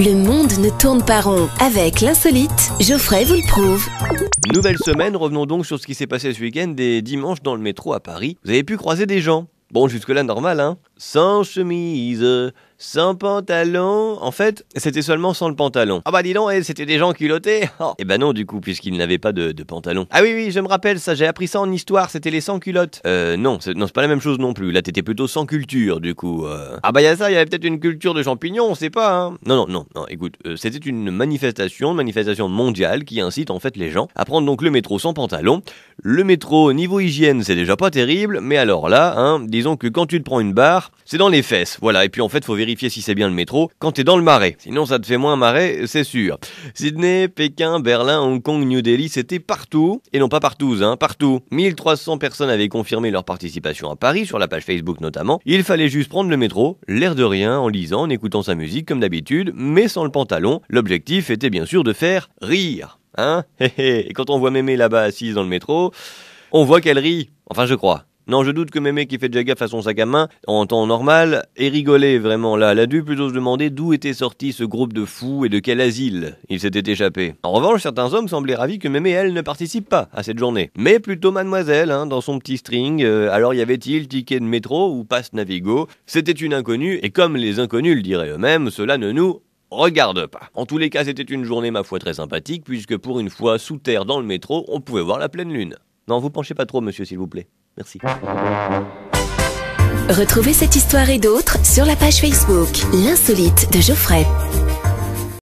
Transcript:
Le monde ne tourne pas rond. Avec l'insolite, Geoffrey vous le prouve. Nouvelle semaine, revenons donc sur ce qui s'est passé ce week-end et dimanche dans le métro à Paris. Vous avez pu croiser des gens. Bon, jusque-là, normal, hein Sans chemise, sans pantalon En fait, c'était seulement sans le pantalon. Ah bah dis donc, eh, c'était des gens culottés Et oh. Eh ben non, du coup, puisqu'ils n'avaient pas de, pantalon. Ah oui, oui, je me rappelle ça, j'ai appris ça en histoire, c'était les sans culottes. Euh, non, c'est, pas la même chose non plus. Là, t'étais plutôt sans culture, du coup. Euh. Ah bah y'a ça, il y avait peut-être une culture de champignons, on sait pas, hein. Non, non, non, non, écoute, euh, c'était une manifestation, une manifestation mondiale qui incite en fait les gens à prendre donc le métro sans pantalon. Le métro, niveau hygiène, c'est déjà pas terrible, mais alors là, hein, disons que quand tu te prends une barre, c'est dans les fesses, voilà, et puis en fait, faut vérifier vérifier si c'est bien le métro quand t'es dans le marais. Sinon, ça te fait moins marais, c'est sûr. Sydney, Pékin, Berlin, Hong Kong, New Delhi, c'était partout. Et non pas partout, hein, partout. 1300 personnes avaient confirmé leur participation à Paris, sur la page Facebook notamment. Il fallait juste prendre le métro, l'air de rien, en lisant, en écoutant sa musique comme d'habitude, mais sans le pantalon. L'objectif était bien sûr de faire rire. Hein Et quand on voit Mémé là-bas assise dans le métro, on voit qu'elle rit. Enfin, je crois. Non, je doute que Mémé qui fait gaffe à son sac à main en temps normal ait rigolé vraiment là. Elle a dû plutôt se demander d'où était sorti ce groupe de fous et de quel asile il s'était échappé. En revanche, certains hommes semblaient ravis que Mémé, elle, ne participe pas à cette journée. Mais plutôt mademoiselle, hein, dans son petit string. Euh, alors y avait-il ticket de métro ou passe Navigo C'était une inconnue et comme les inconnus le diraient eux-mêmes, cela ne nous regarde pas. En tous les cas, c'était une journée, ma foi, très sympathique, puisque pour une fois, sous terre, dans le métro, on pouvait voir la pleine lune. Non, vous penchez pas trop, monsieur, s'il vous plaît. Retrouvez cette histoire et d'autres sur la page Facebook L'insolite de Geoffrey.